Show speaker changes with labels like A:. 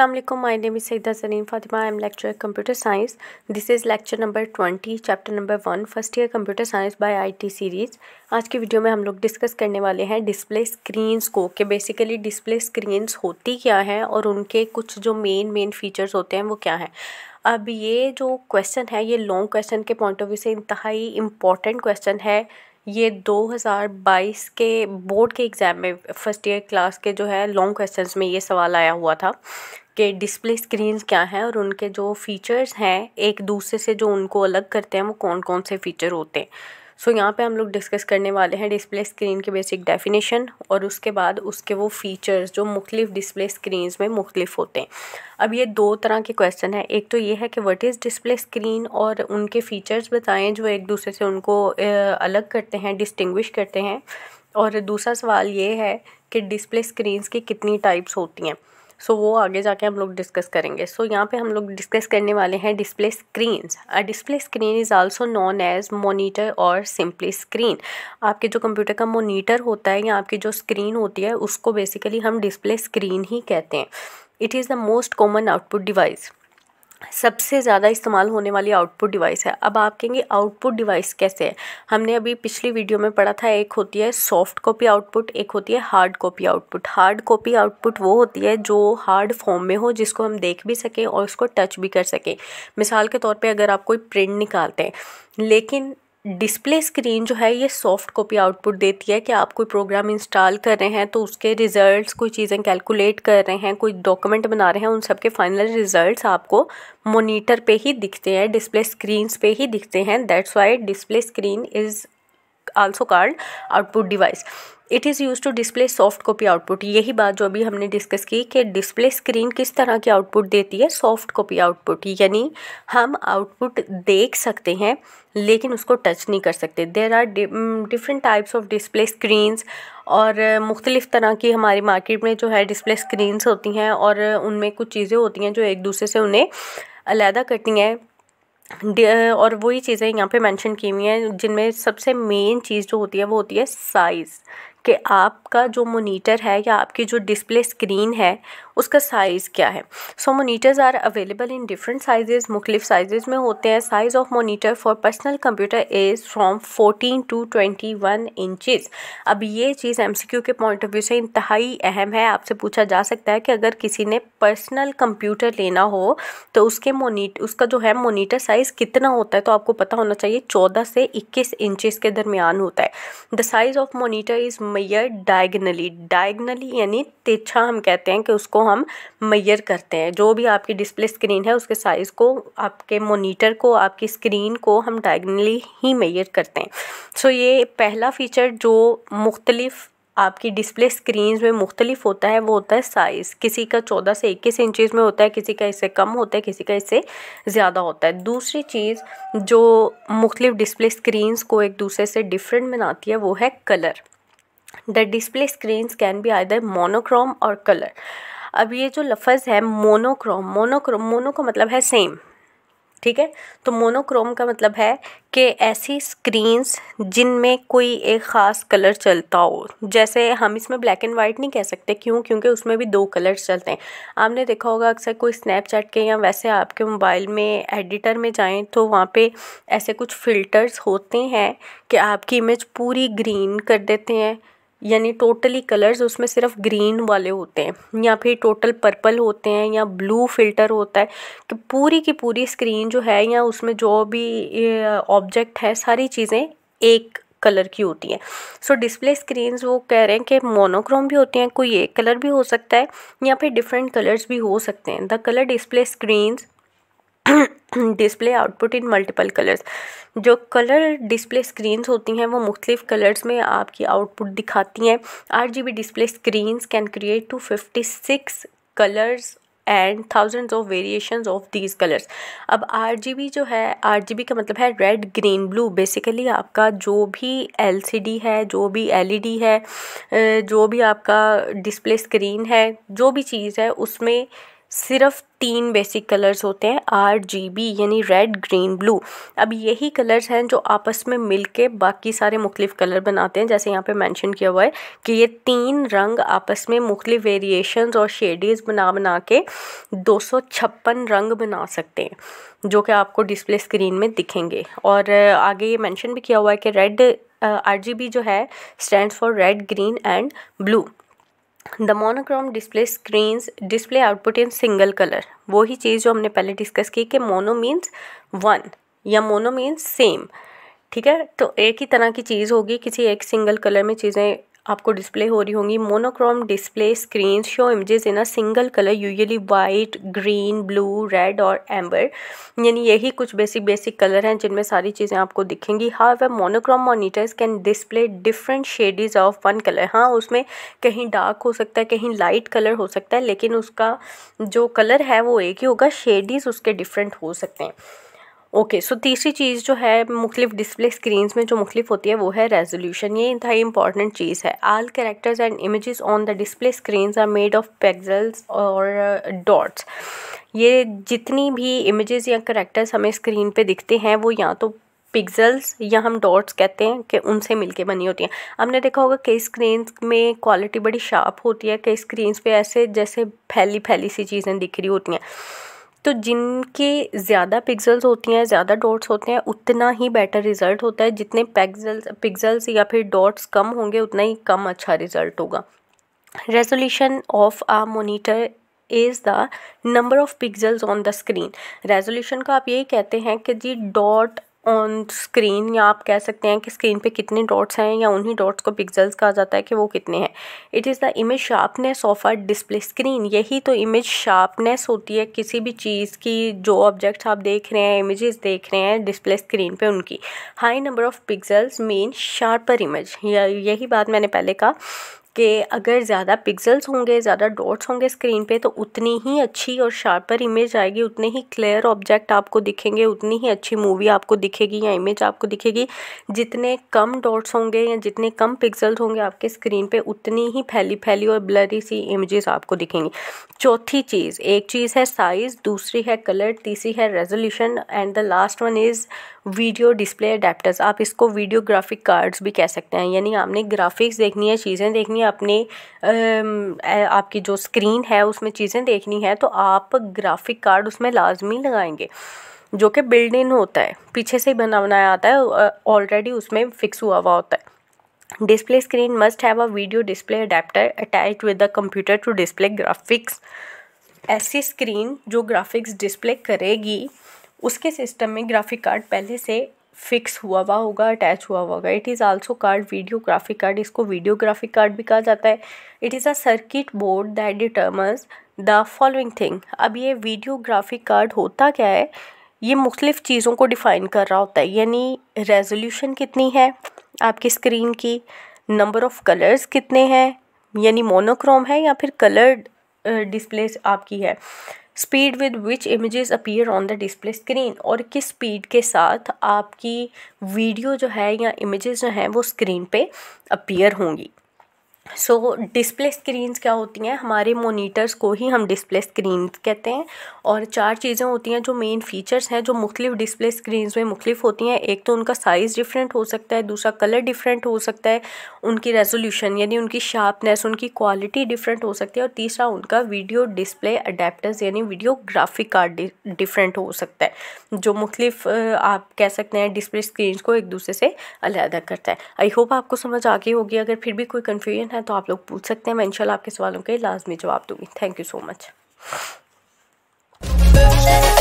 A: Aslam my name is Saida Zareen Fatima I am lecture computer science this is lecture number twenty chapter number one first year computer science by I T series आज की video में हम लोग discuss करने वाले हैं display screens को कि बेसिकली डिस्प्ले स्क्रीन्स होती क्या हैं और उनके कुछ जो मेन मेन फीचर्स होते हैं वो क्या हैं अब ये जो क्वेश्चन है ये लॉन्ग क्वेश्चन के पॉइंट ऑफ व्यू से इंतहाई इम्पॉर्टेंट क्वेश्चन है ये 2022 के बोर्ड के एग्ज़ाम में फर्स्ट ईयर क्लास के जो है लॉन्ग क्वेश्चंस में ये सवाल आया हुआ था कि डिस्प्ले स्क्रीन क्या हैं और उनके जो फीचर्स हैं एक दूसरे से जो उनको अलग करते हैं वो कौन कौन से फ़ीचर होते हैं सो so, यहाँ पे हम लोग डिस्कस करने वाले हैं डिस्प्ले स्क्रीन के बेसिक डेफिनेशन और उसके बाद उसके वो फ़ीचर्स जो मुख्तफ डिस्प्ले स्क्रीन में मुख्तफ होते हैं अब ये दो तरह के क्वेश्चन हैं एक तो ये है कि वट इज़ डिस्प्ले स्क्रीन और उनके फ़ीचर्स बताएं जो एक दूसरे से उनको अलग करते हैं डिस्टिंग्विश करते हैं और दूसरा सवाल ये है कि डिस्प्ले स्क्रीन्स की कितनी टाइप्स होती हैं सो वो आगे जाके हम लोग डिस्कस करेंगे सो यहाँ पे हम लोग डिस्कस करने वाले हैं display screen uh display screen is also known as monitor और सिंपली स्क्रीन आपके जो कंप्यूटर का मोनीटर होता है या आपकी जो स्क्रीन होती है उसको बेसिकली हम डिस्प्ले स्क्रीन ही कहते हैं it is the most common output device सबसे ज़्यादा इस्तेमाल होने वाली आउटपुट डिवाइस है अब आप कहेंगे आउटपुट डिवाइस कैसे है हमने अभी पिछली वीडियो में पढ़ा था एक होती है सॉफ्ट कॉपी आउटपुट एक होती है hard copy output hard copy output वो होती है जो हार्ड फॉर्म में हो जिसको हम देख भी सकें और उसको टच भी कर सकें मिसाल के तौर पर अगर आप कोई प्रिंट निकालते हैं लेकिन डिस्प्ले स्क्रीन जो है ये सॉफ्ट कॉपी आउटपुट देती है कि आप कोई प्रोग्राम इंस्टॉल कर रहे हैं तो उसके रिज़ल्ट्स कोई चीज़ें कैलकुलेट कर रहे हैं कोई डॉक्यूमेंट बना रहे हैं उन सब के फाइनल रिज़ल्ट्स आपको मोनीटर पे ही दिखते हैं डिस्प्ले स्क्रीन पे ही दिखते हैं that's why display screen is also called output device it is used to display soft copy output यही बात जो अभी हमने डिस्कस की कि डिस्प्ले स्क्रीन किस तरह की आउटपुट देती है सॉफ्ट कॉपी आउटपुट यानी हम आउटपुट देख सकते हैं लेकिन उसको टच नहीं कर सकते there are different types of display screens और मुख्तलिफ़ तरह की हमारी मार्केट में जो है डिस्प्ले स्क्रीन्स होती हैं और उनमें कुछ चीज़ें होती हैं जो एक दूसरे से उन्हें अलहदा करती हैं और वही चीज़ें यहाँ पे मेंशन की हुई हैं जिनमें सबसे मेन चीज़ जो होती है वो होती है साइज़ कि आपका जो मोनीटर है या आपकी जो डिस्प्ले स्क्रीन है उसका साइज़ क्या है so monitors are available in different sizes मुख्तफ साइज़ में होते हैं size of monitor for personal computer is from fourteen to twenty one inches अब ये चीज़ एम सी क्यू के पॉइंट ऑफ व्यू से इंतहाई अहम है आपसे पूछा जा सकता है कि अगर किसी ने पर्सनल कंप्यूटर लेना हो तो उसके मोनीट उसका जो है मोनीटर साइज़ कितना होता है तो आपको पता होना चाहिए चौदह से इक्कीस इंचज़ के दरमियान होता है the size of monitor is measured diagonally diagonally यानी तेछा हम कहते हैं कि उसको हम मैयर करते हैं जो भी आपकी डिस्प्ले स्क्रीन है उसके साइज़ को आपके मोनीटर को आपकी स्क्रीन को हम डायगनली ही मैयर करते हैं सो ये पहला फ़ीचर जो मुख्तलिफ़ आपकी डिस्प्ले स्क्रीन में मुख्तलिफ होता है वो होता है साइज़ किसी का चौदह से इक्कीस इंचज़ में होता है किसी का इससे कम होता है किसी का इससे ज़्यादा होता है दूसरी चीज़ जो मुख्तलिफ डिस्प्ले स्क्रीन को एक दूसरे से डिफरेंट बनाती है वो है colour the display screen can be आई मोनोक्रोम और कलर अब ये जो लफज़ है मोनोक्रोम मोनोक्रोम मोनो का मतलब है सेम ठीक है तो मोनोक्रोम का मतलब है कि ऐसी स्क्रीन्स जिनमें कोई एक ख़ास कलर चलता हो जैसे हम इसमें ब्लैक एंड वाइट नहीं कह सकते क्यों क्योंकि उसमें भी दो कलर्स चलते हैं आपने देखा होगा अक्सर कोई स्नैपचैट के या वैसे आपके मोबाइल में एडिटर में जाएं तो वहाँ पे ऐसे कुछ फ़िल्टर्स होते हैं कि आपकी इमेज पूरी ग्रीन कर देते हैं यानी टोटली कलर्स उसमें सिर्फ ग्रीन वाले होते हैं या फिर टोटल पर्पल होते हैं या ब्लू फिल्टर होता है कि पूरी की पूरी स्क्रीन जो है या उसमें जो भी ऑब्जेक्ट है सारी चीज़ें एक कलर की होती हैं सो डिस्प्ले स्क्रीन वो कह रहे हैं कि मोनोक्रोम भी होती हैं कोई एक कलर भी हो सकता है या फिर डिफरेंट कलर्स भी हो सकते हैं the colour display screens display output in multiple colours जो कलर डिस्प्ले स्क्रीन्स होती हैं वो मुख्तफ कलर्स में आपकी आउटपुट दिखाती हैं R G B display screens can create two fifty six colours and thousands of variation of these colours अब R G B जो है आर जी बी का मतलब है रेड ग्रीन ब्लू बेसिकली आपका जो भी एल सी डी है जो भी एल ई डी है जो भी आपका डिस्प्ले स्क्रीन है जो भी चीज़ है उसमें सिर्फ तीन बेसिक कलर्स होते हैं आर जी बी यानी रेड ग्रीन ब्लू अब यही कलर्स हैं जो आपस में मिल के बाकी सारे मुख्तफ कलर बनाते हैं जैसे यहाँ पे मेंशन किया हुआ है कि ये तीन रंग आपस में मुख्तु वेरिएशंस और शेडीज़ बना बना के दो रंग बना सकते हैं जो कि आपको डिस्प्ले स्क्रीन में दिखेंगे और आगे ये मैंशन भी किया हुआ है कि रेड आर uh, जो है stand for red green and blue the monochrome display screens display output in single colour वही चीज़ जो हमने पहले डिस्कस की कि मोनो मीन्स वन या मोनो मीन्स सेम ठीक है तो एक ही तरह की चीज़ होगी किसी एक सिंगल कलर में चीज़ें आपको डिस्प्ले हो रही होंगी monochrome display screen show images in a single colour usually white green blue red और एम्बर यानी यही कुछ बेसिक बेसिक कलर हैं जिनमें सारी चीज़ें आपको दिखेंगी हाँ वह monochrome monitors can display different shades of one colour हाँ उसमें कहीं डार्क हो सकता है कहीं लाइट कलर हो सकता है लेकिन उसका जो कलर है वो एक ही होगा शेडीज़ उसके डिफरेंट हो सकते हैं ओके सो तीसरी चीज़ जो है मुख्तफ डिस्प्ले स्क्रीन्स में जो मुख्तफ होती है वो है रेजोल्यूशन ये ही इंपॉर्टेंट चीज़ है all characters and images on the display screens are made of pixels और डॉट्स ये जितनी भी इमेजेस या करेक्टर्स हमें स्क्रीन पे दिखते हैं वो या तो पिक्सल्स या हम डॉट्स कहते हैं कि उनसे मिलके बनी होती हैं हमने देखा होगा कई स्क्रीन में क्वालिटी बड़ी शार्प होती है कई स्क्रीन्स पे ऐसे जैसे फैली फैली सी चीज़ें दिख रही होती हैं तो जिनके ज़्यादा पिक्सल्स होती हैं ज़्यादा डॉट्स होते हैं उतना ही बेटर रिज़ल्ट होता है जितने पैक्सल्स पिक्सल्स या फिर डॉट्स कम होंगे उतना ही कम अच्छा रिज़ल्ट होगा resolution of a monitor is the number of pixels on the screen resolution का आप यही कहते हैं कि जी डॉट ऑन स्क्रीन या आप कह सकते हैं कि स्क्रीन पे कितने डॉट्स हैं या उन्हीं डॉट्स को पिक्सल्स कहा जाता है कि वो कितने हैं it is the image sharpness of a display screen यही तो इमेज शार्पनेस होती है किसी भी चीज़ की जो ऑब्जेक्ट्स आप देख रहे हैं इमेजेस देख रहे हैं डिस्प्ले स्क्रीन पे उनकी high number of pixels mean sharper image यही बात मैंने पहले कहा कि अगर ज़्यादा पिक्सल्स होंगे ज़्यादा डॉट्स होंगे स्क्रीन पे तो उतनी ही अच्छी और शार्पर इमेज आएगी उतने ही क्लियर ऑब्जेक्ट आपको दिखेंगे उतनी ही अच्छी मूवी आपको दिखेगी या इमेज आपको दिखेगी जितने कम डॉट्स होंगे या जितने कम पिक्सल्स होंगे आपके स्क्रीन पे उतनी ही फैली फैली और ब्लरी सी इमेजेस आपको दिखेंगी चौथी चीज़ एक चीज़ है साइज़ दूसरी है कलर तीसरी है resolution and the last one is video display adapters आप इसको वीडियो ग्राफिक कार्ड्स भी कह सकते हैं यानी आपने ग्राफिक्स देखनी है चीज़ें देखनी है अपने आपकी जो स्क्रीन है उसमें चीज़ें देखनी है तो आप ग्राफिक कार्ड उसमें लाजमी लगाएंगे जो कि बिल्ड इन होता है पीछे से ही बना बनाया आता है ऑलरेडी उसमें फिक्स हुआ हुआ होता है display screen must have a video display adapter attach with the computer to display graphics ऐसी स्क्रीन जो ग्राफिक्स डिस्प्ले करेगी उसके सिस्टम में ग्राफिक कार्ड पहले से फिक्स हुआ हुआ होगा अटैच हुआ हुआ होगा it is also called video graphic card इसको वीडियो ग्राफिक कार्ड भी कहा जाता है it is a circuit board that determines the following thing अब ये वीडियो ग्राफिक कार्ड होता क्या है ये मुख्तलिफ चीज़ों को डिफ़ाइन कर रहा होता है यानी रेजोल्यूशन कितनी है आपकी स्क्रीन की नंबर ऑफ़ कलर्स कितने हैं यानी मोनोक्रोम है या फिर कलर्ड डिस्प्ले आपकी है speed with which images appear on the display screen और किस स्पीड के साथ आपकी वीडियो जो है या इमेजेस जो हैं वो स्क्रीन पे अपीयर होंगी सो डिस्प्ले स्क्रीन्स क्या होती हैं हमारे मोनीटर्स को ही हम डिस्प्ले स्क्रीन कहते हैं और चार चीज़ें होती हैं जो मेन फीचर्स हैं जो मुख्तलिफ डिस्प्ले स्क्रीन्स में मुख्तु होती हैं एक तो उनका साइज़ डिफरेंट हो सकता है दूसरा कलर डिफरेंट हो सकता है उनकी रेजोल्यूशन यानी उनकी शार्पनेस उनकी क्वालिटी डिफरेंट हो सकती है और तीसरा उनका वीडियो डिस्प्ले अडेप्टर्स यानी वीडियो ग्राफिक कार्ड डिफरेंट हो सकता है जो मुख्तफ आप कह सकते हैं डिस्प्ले स्क्रीन को एक दूसरे से अलहदा करता है आई होप आपको समझ आ गई होगी अगर फिर भी कोई कन्फ्यूजन है हैं तो आप लोग पूछ सकते हैं मैं इंशाल्लाह आपके सवालों के लाजमी जवाब दूँगी थैंक यू सो मच